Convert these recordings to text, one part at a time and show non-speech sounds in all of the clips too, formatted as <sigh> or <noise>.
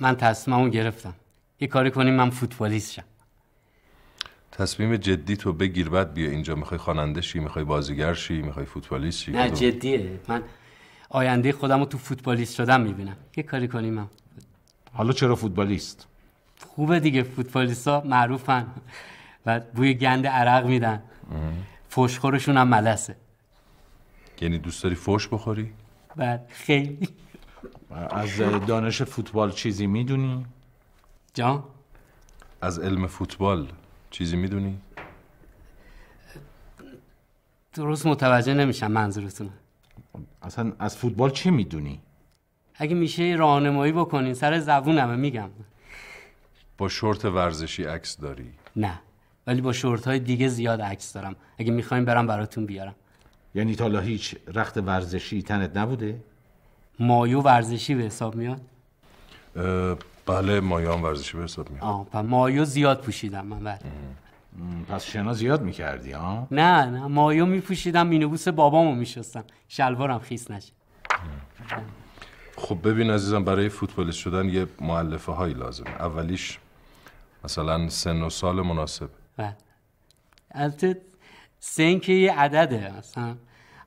من اون گرفتم یه کاری کنیم من فوتبالیست شم تصمیم جدی تو بگیر بعد بیا اینجا میخوای خواننده شی میخوای بازیگر شی میخوای فوتبالیست شی نه جدیه من آینده خودم رو تو فوتبالیست شدم میبینم یه کاری کنیم من حالا چرا فوتبالیست خوبه دیگه فوتبالیست ها معروفن و بوی گند عرق میدن فوشخورشون هم ملسه یعنی دوست داری فوش بخوری بعد خیلی از دانش فوتبال چیزی میدونی؟ جان؟ از علم فوتبال چیزی میدونی؟ درست متوجه نمیشم منظورتون اصلا از فوتبال چی میدونی؟ اگه میشه راهنمایی بکنین سر زبونمه میگم با شورت ورزشی عکس داری؟ نه ولی با شورت های دیگه زیاد عکس دارم اگه میخوایم برم براتون بیارم یعنی تا هیچ رخت ورزشی تنت نبوده؟ مایو ورزشی به حساب میاد؟ بله مایو هم ورزشی به حساب میاد آه پس مایو زیاد پوشیدم من بله پس شنا زیاد میکردی ها؟ نه نه مایو میپوشیدم مینوبوس بابامو میشستم شلوارم خیس نشه خب ببین عزیزم برای فوتبالیست شدن یه معلفه هایی لازمه اولیش مثلا سن و سال مناسب بله. البته سن که یه عدده مثلا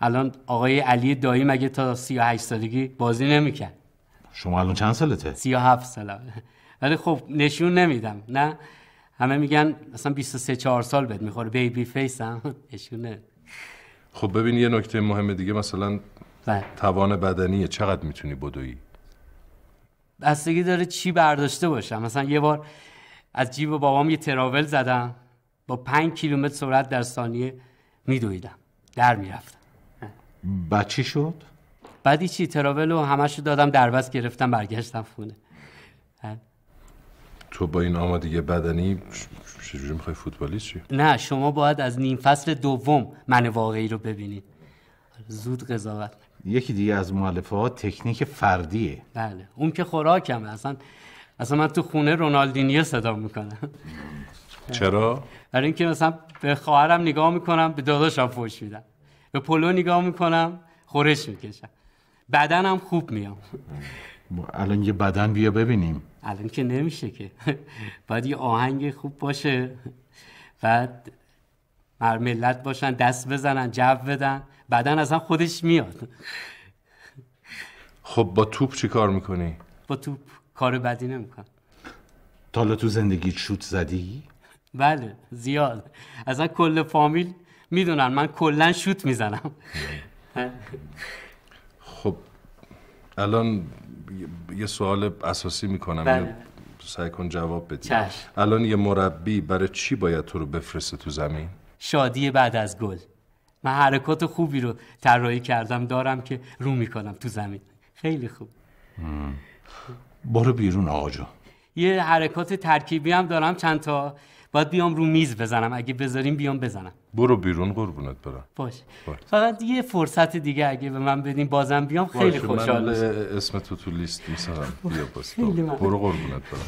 الان آقای علی دایی مگه تا 38 سالگی بازی نمیکرد شما الان چند سالته 37 ساله ولی خب نشون نمیدم نه همه میگن مثلا 23 4 سال بد میخوره بیبی فیس هم نشون خب ببین یه نکته مهم دیگه مثلا بله. توان بدنی چقدر میتونی بدویی؟ بستگی داره چی برداشته باشم مثلا یه بار از جیب بابام یه تراول زدم با پنج کیلومتر سرعت در ثانیه میدویدم در میرفتم بعد چی شد؟ بعدی چی تراول و همش دادم دربست گرفتم برگشتم خونه تو با این آمادگی بدنی چجوری میخوای فوتبالیست نه شما باید از نیم فصل دوم من واقعی رو ببینید زود قضاوت یکی دیگه از مؤلفه ها تکنیک فردیه بله اون که خوراکمه اصلا اصلا من تو خونه رونالدینیو صدا میکنم چرا؟ برای اینکه مثلا به خواهرم نگاه میکنم به داداشم فوش میدم به پلو نگاه میکنم خورش میکشم بدنم خوب میام الان یه بدن بیا ببینیم الان که نمیشه که <laughs> باید یه آهنگ خوب باشه بعد ملت باشن دست بزنن جو بدن بدن اصلا خودش میاد خب با توپ چی کار میکنی؟ با توپ کار بدی نمیکنم تا تو زندگی شوت زدی؟ بله زیاد اصلا کل فامیل میدونن من کلا شوت میزنم خب الان یه سوال اساسی میکنم بله. سعی کن جواب بدی الان یه مربی برای چی باید تو رو بفرسته تو زمین شادی بعد از گل من حرکات خوبی رو طراحی کردم دارم که رو میکنم تو زمین خیلی خوب بارو برو بیرون آقا یه حرکات ترکیبی هم دارم چند تا باید بیام رو میز بزنم اگه بذاریم بیام بزنم برو بیرون قربونت برم باش. فقط یه فرصت دیگه اگه به من بدین بازم بیام خیلی خوشحال اسم تو تو لیست میسرم بیا برو قربونت برم